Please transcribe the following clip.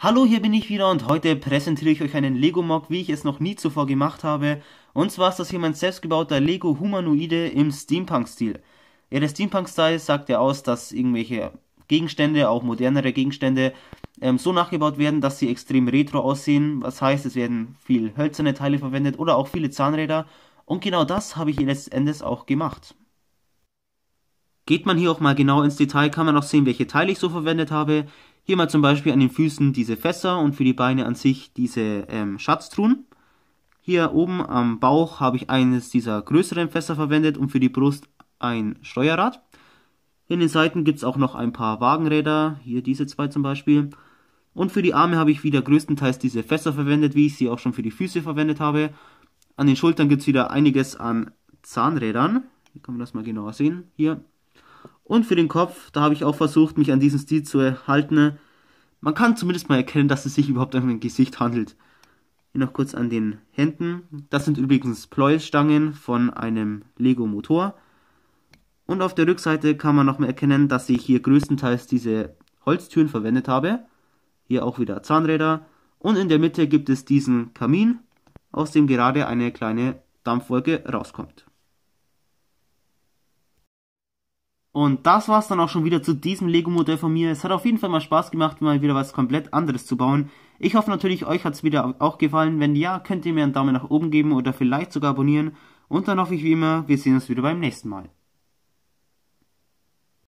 Hallo, hier bin ich wieder und heute präsentiere ich euch einen Lego-Mock, wie ich es noch nie zuvor gemacht habe. Und zwar ist das hier mein selbstgebauter Lego-Humanoide im Steampunk-Stil. Ja, der Steampunk-Style sagt ja aus, dass irgendwelche Gegenstände, auch modernere Gegenstände, ähm, so nachgebaut werden, dass sie extrem retro aussehen. Was heißt, es werden viel hölzerne Teile verwendet oder auch viele Zahnräder. Und genau das habe ich letzten Endes auch gemacht. Geht man hier auch mal genau ins Detail, kann man auch sehen, welche Teile ich so verwendet habe. Hier mal zum Beispiel an den Füßen diese Fässer und für die Beine an sich diese ähm, Schatztruhen. Hier oben am Bauch habe ich eines dieser größeren Fässer verwendet und für die Brust ein Steuerrad. In den Seiten gibt es auch noch ein paar Wagenräder, hier diese zwei zum Beispiel. Und für die Arme habe ich wieder größtenteils diese Fässer verwendet, wie ich sie auch schon für die Füße verwendet habe. An den Schultern gibt es wieder einiges an Zahnrädern. Hier kann man das mal genauer sehen. Hier und für den Kopf, da habe ich auch versucht, mich an diesen Stil zu erhalten. Man kann zumindest mal erkennen, dass es sich überhaupt um ein Gesicht handelt. Hier noch kurz an den Händen. Das sind übrigens Pleuelstangen von einem Lego Motor. Und auf der Rückseite kann man nochmal erkennen, dass ich hier größtenteils diese Holztüren verwendet habe. Hier auch wieder Zahnräder. Und in der Mitte gibt es diesen Kamin, aus dem gerade eine kleine Dampfwolke rauskommt. Und das war's dann auch schon wieder zu diesem Lego-Modell von mir. Es hat auf jeden Fall mal Spaß gemacht, mal wieder was komplett anderes zu bauen. Ich hoffe natürlich, euch hat's wieder auch gefallen. Wenn ja, könnt ihr mir einen Daumen nach oben geben oder vielleicht sogar abonnieren. Und dann hoffe ich wie immer, wir sehen uns wieder beim nächsten Mal.